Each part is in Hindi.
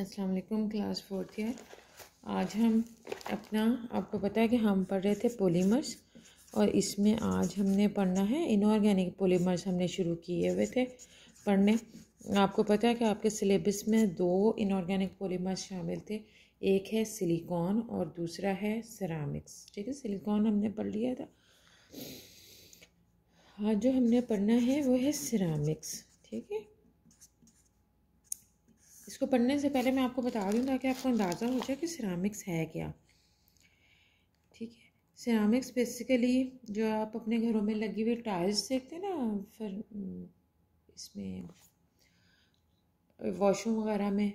असलकुम क्लास फोर्थ ईयर आज हम अपना आपको पता है कि हम पढ़ रहे थे पोलीमर्स और इसमें आज हमने पढ़ना है इनऑर्गेनिक पोलीमर्स हमने शुरू किए हुए थे पढ़ने आपको पता है कि आपके सिलेबस में दो इनऑर्गेनिक पोलीमर्स शामिल थे एक है सिलिकॉन और दूसरा है सरामिक्स ठीक है सिलिकॉन हमने पढ़ लिया था आज जो हमने पढ़ना है वो है सिरामिक्स ठीक है इसको पढ़ने से पहले मैं आपको बता दूँ ताकि आपको अंदाज़ा हो जाए कि सिरामिक्स है क्या ठीक है सिरामिक्स बेसिकली जो आप अपने घरों में लगी हुई टाइल्स देखते हैं ना फिर हम्म, इसमें वॉशरूम वगैरह में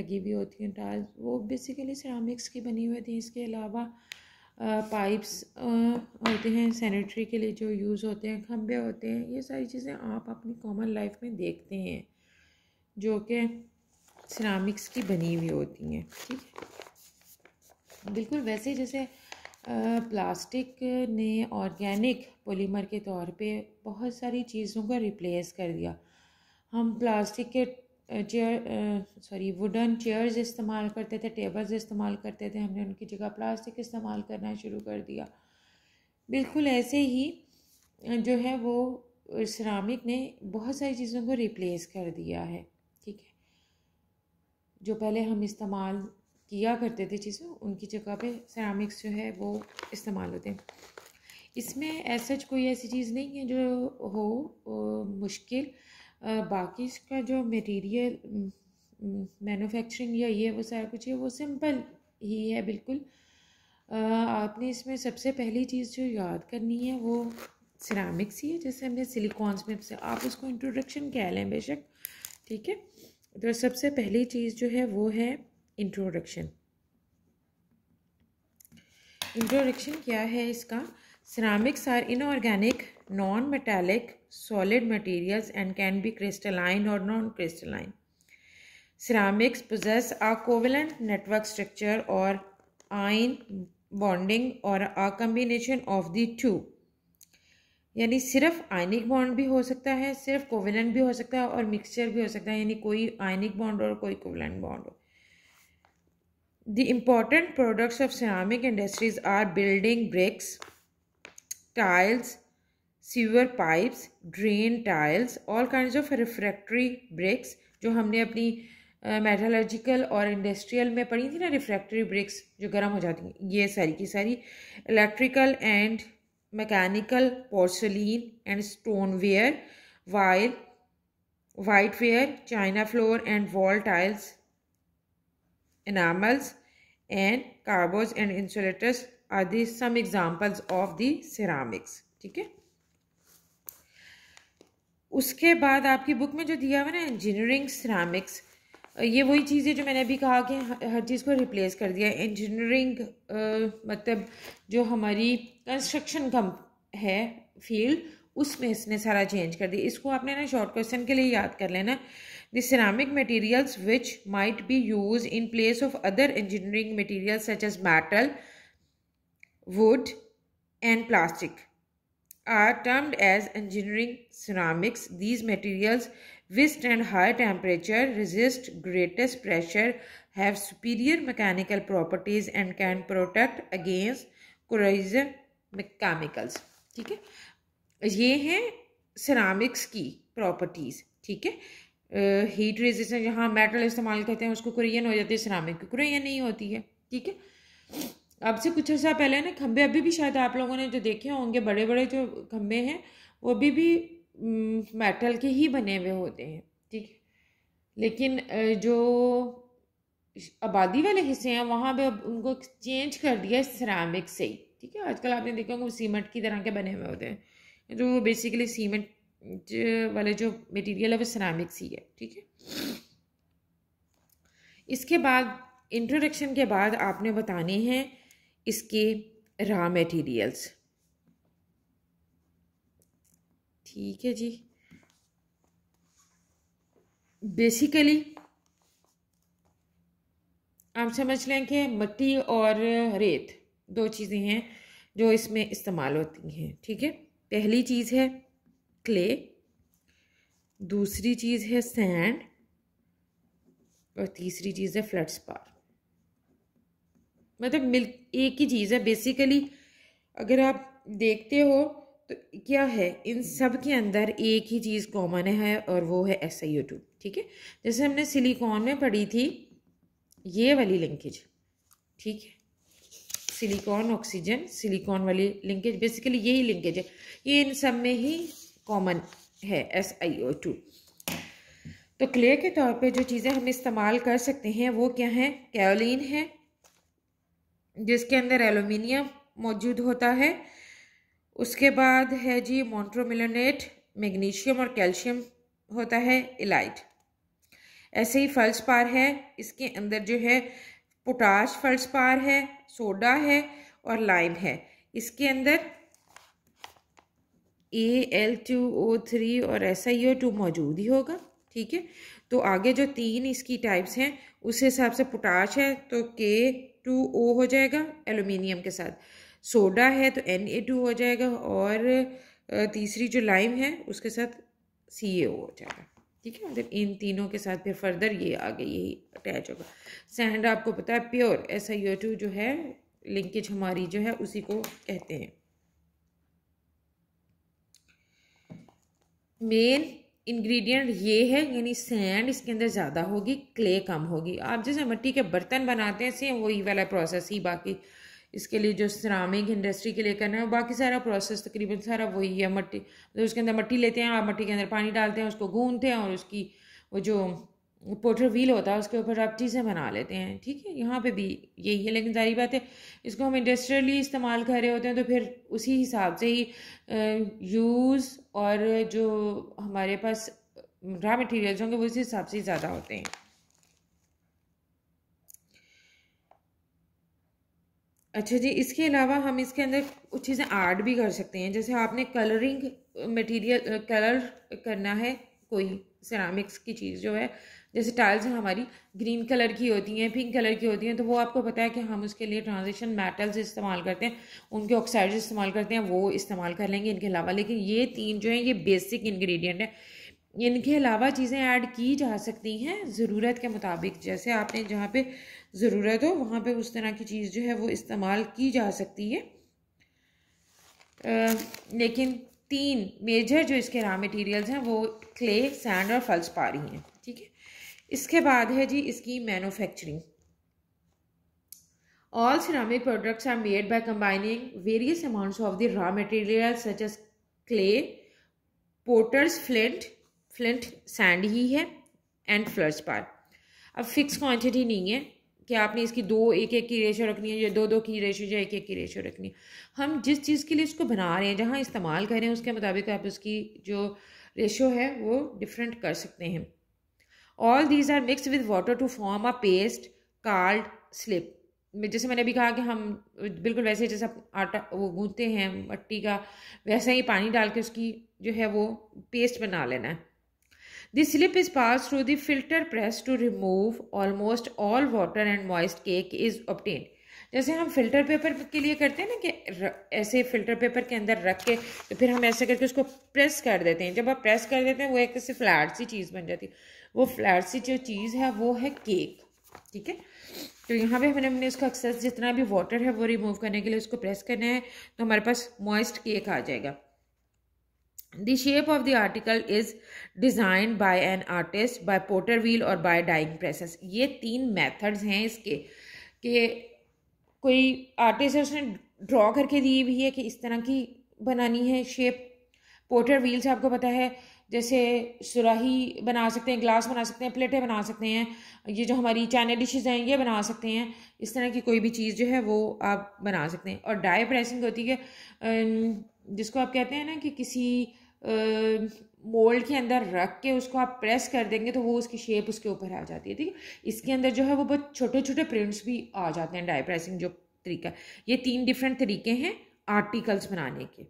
लगी हुई होती हैं टाइल्स वो बेसिकली सिरामिक्स की बनी हुई थी इसके अलावा पाइप्स होते हैं सैनिटरी के लिए जो यूज़ होते हैं खम्भे होते हैं ये सारी चीज़ें आप अपनी कॉमन लाइफ में देखते हैं जो कि सिरामिक्स की बनी हुई होती हैं ठीक है बिल्कुल वैसे जैसे प्लास्टिक ने ऑर्गेनिक पॉलीमर के तौर पे बहुत सारी चीज़ों को रिप्लेस कर दिया हम प्लास्टिक के चेयर सॉरी वुडन चेयर्स इस्तेमाल करते थे टेबल्स इस्तेमाल करते थे हमने उनकी जगह प्लास्टिक इस्तेमाल करना शुरू कर दिया बिल्कुल ऐसे ही जो है वो सिरामिक ने बहुत सारी चीज़ों को रिप्लेस कर दिया है जो पहले हम इस्तेमाल किया करते थे चीज़ें उनकी जगह पे सरामिक्स जो है वो इस्तेमाल होते हैं इसमें ऐसा कोई ऐसी चीज़ नहीं है जो हो मुश्किल बाकी इसका जो मटेरियल मैन्युफैक्चरिंग या ये वो सारा कुछ है वो सिंपल ही है बिल्कुल आपने इसमें सबसे पहली चीज़ जो याद करनी है वो सिरामिक्स ही है जैसे हमने सिलिकॉन्स में आप उसको इंट्रोडक्शन कह लें बेशक ठीक है तो सबसे पहली चीज़ जो है वो है इंट्रोडक्शन इंट्रोडक्शन क्या है इसका ceramics are inorganic non metallic solid materials and can be crystalline और non crystalline ceramics possess a covalent network structure और आइन बॉन्डिंग और a combination of the two यानी सिर्फ आयनिक बॉन्ड भी हो सकता है सिर्फ कोविलेंट भी हो सकता है और मिक्सचर भी हो सकता है यानी कोई आयनिक बॉन्ड और कोई कोविलेंट बॉन्ड हो the important products of ceramic industries are building bricks tiles sewer pipes drain tiles all kind of refractory bricks जो हमने अपनी मेटालॉजिकल uh, और इंडस्ट्रियल में पढ़ी थी ना रिफ्रैक्टरी ब्रिक्स जो गर्म हो जाती हैं ये सारी की सारी electrical and mechanical porcelain and stoneware while whiteware china floor and wall tiles enamels and carboys and insulators are these some examples of the ceramics ठीक है उसके बाद आपकी बुक में जो दिया हुआ ना इंजीनियरिंग सिरामिक्स ये वही चीज़ है जो मैंने अभी कहा कि हर चीज़ को रिप्लेस कर दिया इंजीनियरिंग मतलब जो हमारी कंस्ट्रक्शन कम है फील्ड उसमें इसने सारा चेंज कर दिया इसको आपने ना शॉर्ट क्वेश्चन के लिए याद कर लेना the ceramic materials which might be use in place of other engineering material such as metal wood and plastic are termed as engineering ceramics. These materials wrist and high temperature resist greatest pressure have superior mechanical properties and can protect against corrosion chemicals ठीक है ये हैं ceramics की properties ठीक है हीट रेजिस्टेंस जहाँ मेटल इस्तेमाल करते हैं उसको कुरियन हो जाती है सरामिक की कुरियन नहीं होती है ठीक है अब से कुछ अर्सा पहले ना खम्भे अभी भी शायद आप लोगों ने जो देखे होंगे बड़े बड़े जो खम्भे हैं वो अभी भी मेटल के ही बने हुए होते हैं ठीक है लेकिन जो आबादी वाले हिस्से हैं वहाँ पे उनको चेंज कर दिया है सरामिक से ही ठीक है आजकल आपने देखा होगा सीमेंट की तरह के बने हुए होते हैं जो बेसिकली सीमेंट वाले जो मटेरियल है वो सरामिक्स ही है ठीक है इसके बाद इंट्रोडक्शन के बाद आपने बताने हैं इसके रॉ मटेरियल्स ठीक है जी बेसिकली आप समझ लें कि मट्टी और रेत दो चीज़ें हैं जो इसमें इस्तेमाल होती हैं ठीक है पहली चीज़ है क्ले दूसरी चीज़ है सैंड और तीसरी चीज़ है फ्लड स्पार मतलब मिल एक ही चीज़ है बेसिकली अगर आप देखते हो तो क्या है इन सब के अंदर एक ही चीज़ कॉमन है और वो है एस आई टू ठीक है जैसे हमने सिलिकॉन में पढ़ी थी ये वाली लिंकेज ठीक है सिलिकॉन ऑक्सीजन सिलिकॉन वाली लिंकेज बेसिकली यही लिंकेज है ये इन सब में ही कॉमन है एस आई ओ टू तो क्लियर के तौर पे जो चीज़ें हम इस्तेमाल कर सकते हैं वो क्या है कैलिन है जिसके अंदर एलोमिनियम मौजूद होता है उसके बाद है जी मोन्ट्रोमिलोनेट मैग्नीशियम और कैल्शियम होता है इलाइट ऐसे ही पार है इसके अंदर जो है पोटाश पार है सोडा है और लाइम है इसके अंदर A L two O three और ऐसा ही ओ टू मौजूद ही होगा ठीक है तो आगे जो तीन इसकी टाइप्स हैं उस हिसाब से पोटाश है तो के टू ओ हो जाएगा एलुमिनियम के साथ सोडा है तो एन ए टू हो जाएगा और तीसरी जो लाइम है उसके साथ सी ए हो जाएगा ठीक है मतलब इन तीनों के साथ फिर फर्दर ये आगे यही अटैच होगा सैंड आपको पता है pure S I O two जो है लिंकेज हमारी जो है उसी को कहते हैं मेन इंग्रेडिएंट ये है यानी सैंड इसके अंदर ज़्यादा होगी क्ले कम होगी आप जैसे मिट्टी के बर्तन बनाते हैं सेम वही वाला प्रोसेस ही बाकी इसके लिए जो सरामिक इंडस्ट्री के लिए करना है बाकी सारा प्रोसेस तकरीबन सारा वही है मट्टी तो उसके अंदर मट्टी लेते हैं आप मट्टी के अंदर पानी डालते हैं उसको गूंदते हैं और उसकी वो जो पोटर व्हील होता है उसके ऊपर आप चीज़ें बना लेते हैं ठीक है यहाँ पे भी यही है लेकिन सारी बात है इसको हम इंडस्ट्रियली इस्तेमाल कर रहे होते हैं तो फिर उसी हिसाब से ही यूज़ और जो हमारे पास रॉ मटेरियल्स होंगे वो उसी हिसाब से ज़्यादा होते हैं अच्छा जी इसके अलावा हम इसके अंदर कुछ चीज़ें ऐड भी कर सकते हैं जैसे आपने कलरिंग मटेरियल कलर करना है कोई सिरामिक्स की चीज़ जो है जैसे टाइल्स हमारी ग्रीन कलर की होती हैं पिंक कलर की होती हैं तो वो आपको पता है कि हम उसके लिए ट्रांजिशन मेटल्स इस्तेमाल करते हैं उनके ऑक्साइड्स इस्तेमाल करते हैं वो इस्तेमाल कर लेंगे इनके अलावा लेकिन ये तीन जो हैं ये बेसिक इन्ग्रीडियंट है इनके अलावा चीज़ें ऐड की जा सकती हैं ज़रूरत के मुताबिक जैसे आपने जहाँ पे ज़रूरत हो वहाँ पे उस तरह की चीज़ जो है वो इस्तेमाल की जा सकती है आ, लेकिन तीन मेजर जो इसके रॉ मटेरियल्स हैं वो क्ले सैंड और फल्स पारी हैं ठीक है इसके बाद है जी इसकी manufacturing all ceramic products are made by combining various amounts of the raw material such as clay potters flint flint sand ही है एंड फ्लर्स पार अब फिक्स क्वांटिटी नहीं है कि आपने इसकी दो एक एक की रेशो रखनी है या दो दो की रेशो या एक एक की रेशो रखनी है हम जिस चीज़ के लिए इसको बना रहे हैं जहाँ इस्तेमाल कर रहे हैं उसके मुताबिक आप उसकी जो रेशो है वो डिफरेंट कर सकते हैं all these are mix with water to form a paste card slip जैसे मैंने अभी कहा कि हम बिल्कुल वैसे जैसे आटा वो गूंथते हैं मट्टी का वैसा ही पानी डाल के उसकी जो है वो पेस्ट बना लेना है The slip is passed through the filter press to remove almost all water and moist cake is obtained. जैसे हम फिल्टर पेपर के लिए करते हैं ना कि ऐसे फिल्टर पेपर के अंदर रख के तो फिर हम ऐसे करके उसको प्रेस कर देते हैं जब आप प्रेस कर देते हैं वो एक से फ्लैट सी चीज़ बन जाती है वो फ्लैट सी जो चीज़ है वो है केक ठीक है तो यहाँ पे हमने हमने उसका एक्सेस जितना भी वाटर है वो रिमूव करने के लिए उसको प्रेस करना है तो हमारे पास मॉइस्ट केक आ जाएगा The shape of the article is designed by an artist, by potter wheel or by dyeing presses. ये तीन methods हैं इसके कि कोई artist है उसने ड्रॉ करके दी हुई है कि इस तरह की बनानी है शेप पोटर व्हील से आपको पता है जैसे सुराही बना सकते हैं ग्लास बना सकते हैं प्लेटें बना सकते हैं ये जो हमारी चाइना डिशेज़ हैं ये बना सकते हैं इस तरह की कोई भी चीज़ जो है वो आप बना सकते हैं और डाई प्रेसिंग होती है जिसको आप कहते हैं ना कि किसी मोल्ड के अंदर रख के उसको आप प्रेस कर देंगे तो वो उसकी शेप उसके ऊपर आ जाती है ठीक है इसके अंदर जो है वो बहुत छोटे छोटे प्रिंट्स भी आ जाते हैं डाई प्रेसिंग जो तरीका ये तीन डिफरेंट तरीके हैं आर्टिकल्स बनाने के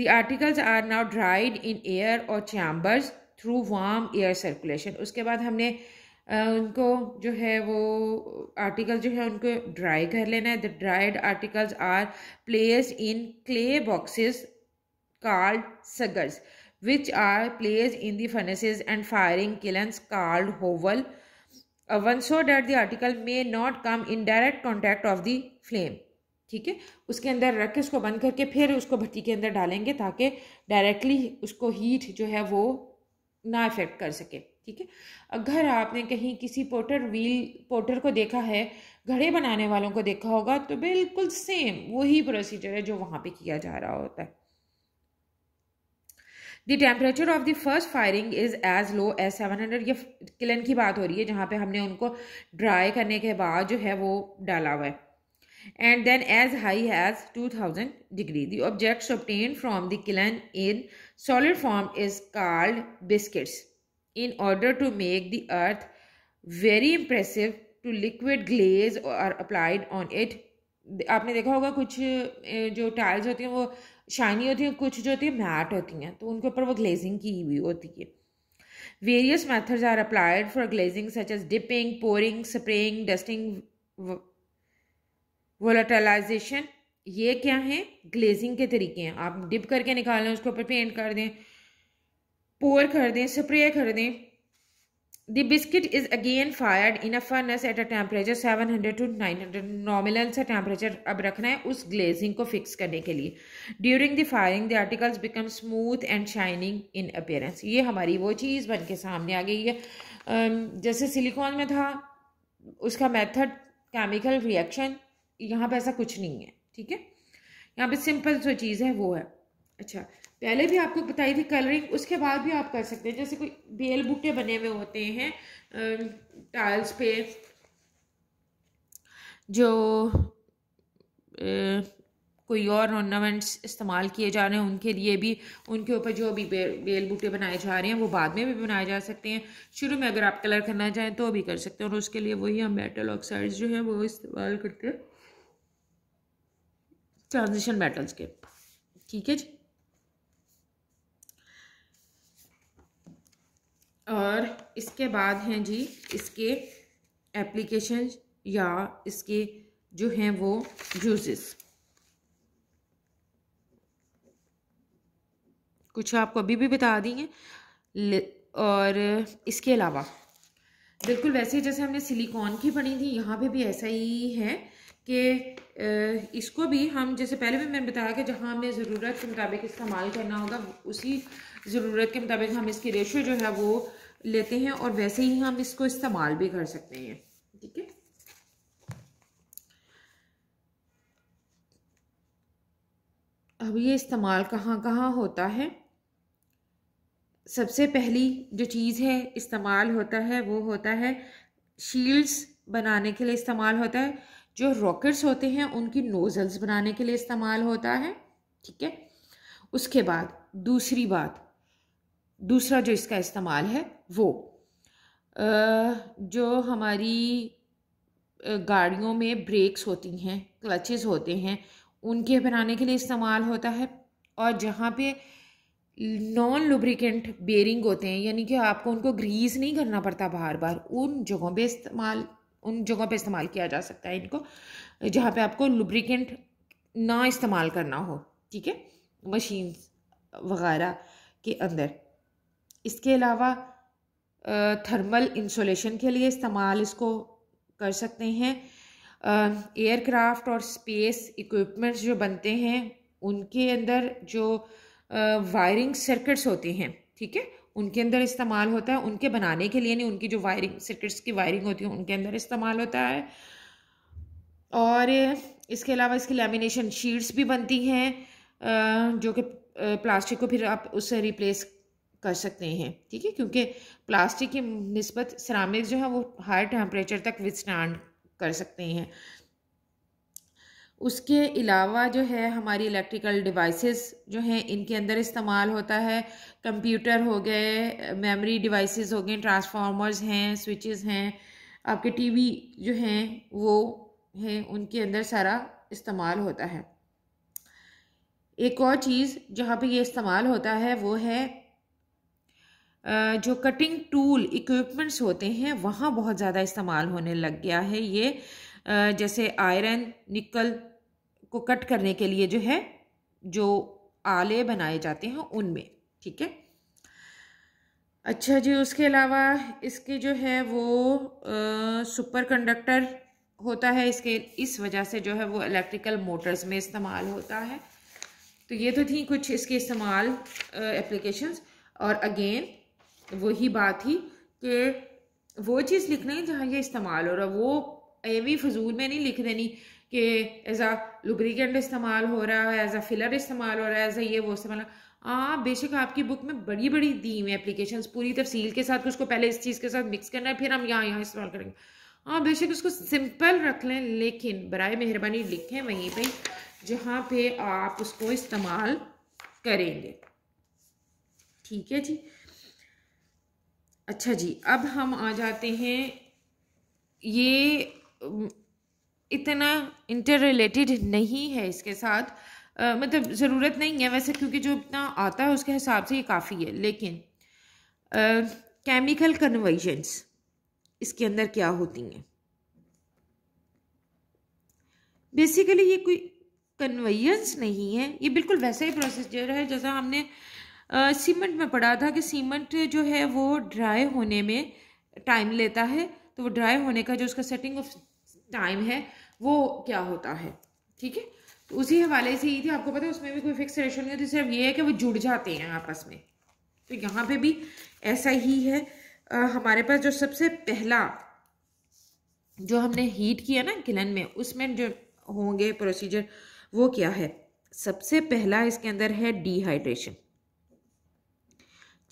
the articles are now dried in air और chambers through warm air circulation उसके बाद हमने उनको जो है वो आर्टिकल जो है उनको ड्राई कर लेना है the dried articles are place in clay boxes called suggers which are placed in the furnaces and firing kilns called hovel one so that the article may not come in direct contact of the flame ठीक है उसके अंदर रख के उसको बंद करके फिर उसको भट्टी के अंदर डालेंगे ताकि डायरेक्टली उसको हीट जो है वो ना इफेक्ट कर सके ठीक है अगर आपने कहीं किसी पोटर व्हील पोटर को देखा है घड़े बनाने वालों को देखा होगा तो बिल्कुल सेम वही प्रोसीजर है जो वहाँ पे किया जा रहा होता है the temperature of the first firing is as low as seven hundred ये किलन की बात हो रही है जहाँ पे हमने उनको ड्राई करने के बाद जो है वो डाला हुआ है and then as high as two thousand degree the objects obtain from the kiln in solid form is called biscuits in order to make the earth very impressive to liquid glaze और अप्लाइड ऑन इट आपने देखा होगा कुछ जो टाइल्स होती हैं वो शाइनी होती हैं कुछ जो होती है मैट होती हैं तो उनके ऊपर वो ग्लेजिंग की हुई होती है various methods are applied for glazing such as dipping pouring spraying dusting volatilization ये क्या है ग्लेजिंग के तरीके हैं आप डिप करके निकालें उसके ऊपर पेंट कर दें पोर कर दें स्प्रे कर दें The biscuit is again fired in a furnace at a temperature 700 to 900 nominal सा temperature अब रखना है उस glazing को fix करने के लिए During the firing the articles become smooth and shining in appearance ये हमारी वो चीज़ बन के सामने आ गई है जैसे सिलिकॉन में था उसका मेथड केमिकल रिएक्शन यहाँ पे ऐसा कुछ नहीं है ठीक है यहाँ पे सिंपल जो चीज़ है वो है अच्छा पहले भी आपको बताई थी कलरिंग उसके बाद भी आप कर सकते हैं जैसे कोई बेल बूटे बने हुए होते हैं टाइल्स पे जो ए, कोई और ऑर्नामेंट्स इस्तेमाल किए जा रहे हैं उनके लिए भी उनके ऊपर जो भी बेल बूटे बनाए जा रहे हैं वो बाद में भी बनाए जा सकते हैं शुरू में अगर आप कलर करना चाहें तो भी कर सकते हैं और उसके लिए वही हम मेटल ऑक्साइड्स जो हैं वो इस्तेमाल करते हैं ट्रांजिशन मेटल्स के ठीक है जी और इसके बाद हैं जी इसके एप्लीकेशन या इसके जो हैं वो जूसेस कुछ आपको अभी भी बता दी हैं और इसके अलावा बिल्कुल वैसे जैसे हमने सिलिकॉन की पढ़ी थी यहाँ पे भी ऐसा ही है कि इसको भी हम जैसे पहले भी मैंने बताया कि जहाँ हमें ज़रूरत के मुताबिक इस्तेमाल करना होगा उसी ज़रूरत के मुताबिक हम इसकी रेशो जो है वो लेते हैं और वैसे ही हम इसको इस्तेमाल भी कर सकते हैं ठीक है अब ये इस्तेमाल कहाँ कहाँ होता है सबसे पहली जो चीज़ है इस्तेमाल होता है वो होता है शील्ड्स बनाने के लिए इस्तेमाल होता है जो रॉकेट्स होते हैं उनकी नोजल्स बनाने के लिए इस्तेमाल होता है ठीक है उसके बाद दूसरी बात दूसरा जो इसका इस्तेमाल है वो जो हमारी गाड़ियों में ब्रेक्स होती हैं क्लचेस होते हैं उनके बनाने के लिए इस्तेमाल होता है और जहाँ पे नॉन लुब्रिकेंट बेरिंग होते हैं यानी कि आपको उनको ग्रीस नहीं करना पड़ता बार बार उन जगहों पे इस्तेमाल उन जगहों पे इस्तेमाल किया जा सकता है इनको जहाँ पे आपको लुब्रिकेंट ना इस्तेमाल करना हो ठीक है मशीन वगैरह के अंदर इसके अलावा थर्मल इंसोलेशन के लिए इस्तेमाल इसको कर सकते हैं एयरक्राफ्ट और स्पेस इक्विपमेंट्स जो बनते हैं उनके अंदर जो वायरिंग सर्किट्स होते हैं ठीक है उनके अंदर इस्तेमाल होता है उनके बनाने के लिए नहीं उनकी जो वायरिंग सर्किट्स की वायरिंग होती है उनके अंदर इस्तेमाल होता है और इसके अलावा इसकी लेमिनेशन शीट्स भी बनती हैं जो कि प्लास्टिक को फिर आप उससे रिप्लेस कर सकते हैं ठीक है क्योंकि प्लास्टिक की नस्बत सरामिक जो है वो हाई टेम्परेचर तक विस्टैंड कर सकते हैं उसके अलावा जो है हमारी इलेक्ट्रिकल डिवाइसेस जो हैं इनके अंदर इस्तेमाल होता है कंप्यूटर हो गए मेमोरी डिवाइसेस हो गए ट्रांसफार्मर्स हैं स्विचेस हैं आपके टीवी जो हैं वो हैं उनके अंदर सारा इस्तेमाल होता है एक और चीज़ जहाँ पे ये इस्तेमाल होता है वो है जो कटिंग टूल इक्विपमेंट्स होते हैं वहाँ बहुत ज़्यादा इस्तेमाल होने लग गया है ये जैसे आयरन निकल को कट करने के लिए जो है जो आले बनाए जाते हैं उनमें ठीक है अच्छा जी उसके अलावा इसके जो है वो आ, सुपर कंडक्टर होता है इसके इस वजह से जो है वो इलेक्ट्रिकल मोटर्स में इस्तेमाल होता है तो ये तो थी कुछ इसके इस्तेमाल एप्लीकेशंस और अगेन वही बात थी कि वो चीज़ लिखना है जहाँ ये इस्तेमाल हो रहा वो ये भी फजूल में नहीं लिख देनी कि एज आ लुब्रिकेंट इस्तेमाल हो रहा है एज अ फिलर इस्तेमाल हो रहा है एज अ ये वो इस्तेमाल हाँ बेशक आपकी बुक में बड़ी बड़ी दी हुई एप्लीकेशन पूरी तफसील के साथ उसको पहले इस चीज़ के साथ मिक्स करना है फिर हम यहाँ यहाँ इस्तेमाल करेंगे हाँ बेशक उसको सिंपल रख लें लेकिन बर मेहरबानी लिखें वहीं पर जहाँ पे आप उसको इस्तेमाल करेंगे ठीक है जी अच्छा जी अब हम आ जाते हैं ये इतना इंटर रिलेटेड नहीं है इसके साथ आ, मतलब ज़रूरत नहीं है वैसे क्योंकि जो इतना आता है उसके हिसाब से ये काफ़ी है लेकिन केमिकल कन्वर्जेंस इसके अंदर क्या होती हैं बेसिकली ये कोई कन्वेयंस नहीं है ये बिल्कुल वैसा ही प्रोसीजर है जैसा हमने सीमेंट में पढ़ा था कि सीमेंट जो है वो ड्राई होने में टाइम लेता है तो वो ड्राई होने का जो उसका सेटिंग ऑफ टाइम है वो क्या होता है ठीक है तो उसी हवाले से ही थी आपको पता है उसमें भी कोई फिक्स रेशो नहीं होती सिर्फ ये है कि वो जुड़ जाते हैं आपस में तो यहाँ पे भी ऐसा ही है आ, हमारे पास जो सबसे पहला जो हमने हीट किया ना गिलन में उसमें जो होंगे प्रोसीजर वो क्या है सबसे पहला इसके अंदर है डिहाइड्रेशन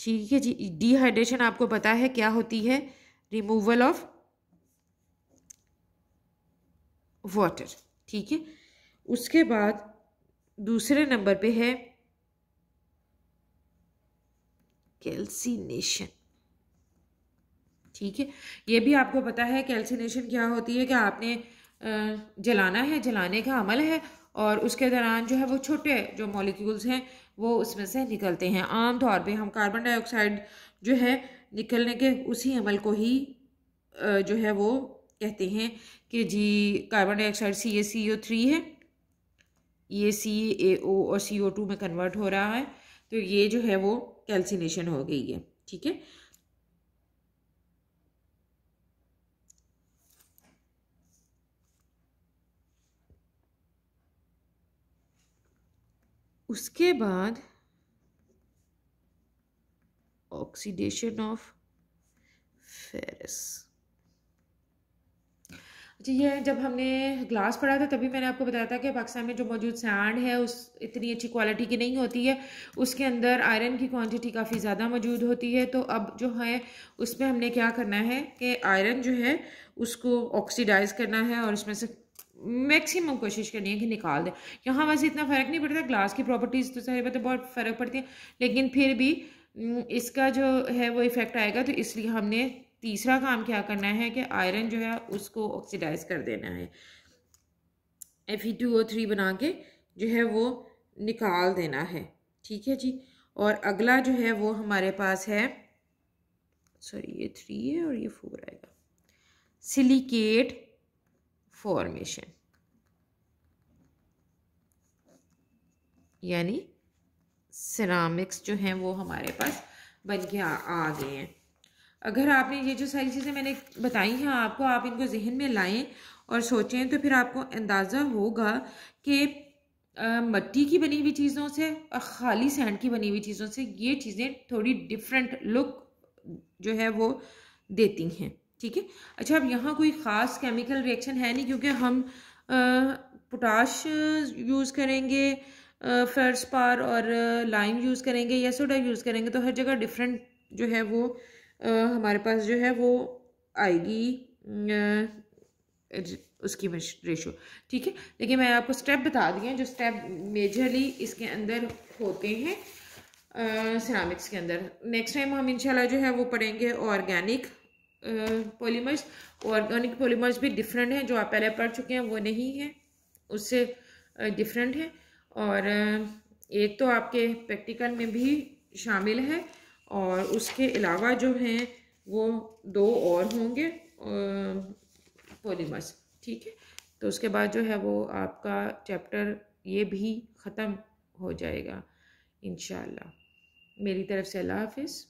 ठीक है जी डिहाइड्रेशन आपको पता है क्या होती है रिमूवल ऑफ वाटर ठीक है उसके बाद दूसरे नंबर पे है कैल्सिनेशन ठीक है ये भी आपको पता है कैल्सिनेशन क्या होती है कि आपने जलाना है जलाने का अमल है और उसके दौरान जो है वो छोटे जो मॉलिक्यूल्स हैं वो उसमें से निकलते हैं आम तौर पे हम कार्बन डाइऑक्साइड जो है निकलने के उसी अमल को ही जो है वो कहते हैं कि जी carbon dioxide C A C O three है ये सी ए ओ और सी ओ टू में कन्वर्ट हो रहा है तो ये जो है वो कैल्सिनेशन हो गई है ठीक है उसके बाद ऑक्सीडेशन ऑफ फेरस अच्छा ये जब हमने ग्लास पढ़ा था तभी मैंने आपको बताया था कि पाकिस्तान में जो मौजूद सैंड है उस इतनी अच्छी क्वालिटी की नहीं होती है उसके अंदर आयरन की क्वांटिटी काफ़ी ज़्यादा मौजूद होती है तो अब जो है उसमें हमने क्या करना है कि आयरन जो है उसको ऑक्सीडाइज करना है और उसमें से मैक्सिमम कोशिश करनी है कि निकाल दें यहाँ वैसे इतना फ़र्क नहीं पड़ता ग्लास की प्रॉपर्टीज़ तो सारी बातें बहुत फ़र्क पड़ती है लेकिन फिर भी हम्म, इसका जो है वो इफ़ेक्ट आएगा तो इसलिए हमने तीसरा काम क्या करना है कि आयरन जो है उसको ऑक्सीडाइज कर देना है F E two O three बना के जो है वो निकाल देना है ठीक है जी और अगला जो है वो हमारे पास है सॉरी ये थ्री है और ये फोर आएगा सिलिकेट फॉर्मेशन यानी सिरामिक्स जो हैं वो हमारे पास बन के आ, आ गए हैं अगर आपने ये जो सारी चीज़ें मैंने बताई हैं आपको आप इनको जहन में लाएं और सोचें तो फिर आपको अंदाज़ा होगा कि मट्टी की बनी हुई चीज़ों से और खाली सैंड की बनी हुई चीज़ों से ये चीज़ें थोड़ी डिफरेंट लुक जो है वो देती हैं ठीक है अच्छा अब यहाँ कोई ख़ास केमिकल रिएक्शन है नहीं क्योंकि हम पोटाश यूज़ करेंगे फर्स पार और लाइम यूज़ करेंगे या सोडा यूज़ करेंगे तो हर जगह डिफरेंट जो है वो हमारे पास जो है वो आएगी उसकी रेशो ठीक है देखिए मैं आपको स्टेप बता दी जो स्टेप मेजरली इसके अंदर होते हैं सिरामिक्स के अंदर नेक्स्ट टाइम हम इंशाल्लाह जो है वो पढ़ेंगे ऑर्गेनिक पॉलीमर्स ऑर्गेनिक पॉलीमर्स भी डिफरेंट हैं जो आप पहले पढ़ चुके हैं वो नहीं हैं उससे डिफरेंट हैं और एक तो आपके प्रैक्टिकल में भी शामिल है और उसके अलावा जो हैं वो दो और होंगे पोलीमर्स ठीक है तो उसके बाद जो है वो आपका चैप्टर ये भी ख़त्म हो जाएगा इन मेरी तरफ़ से अल्लाह हाफिज़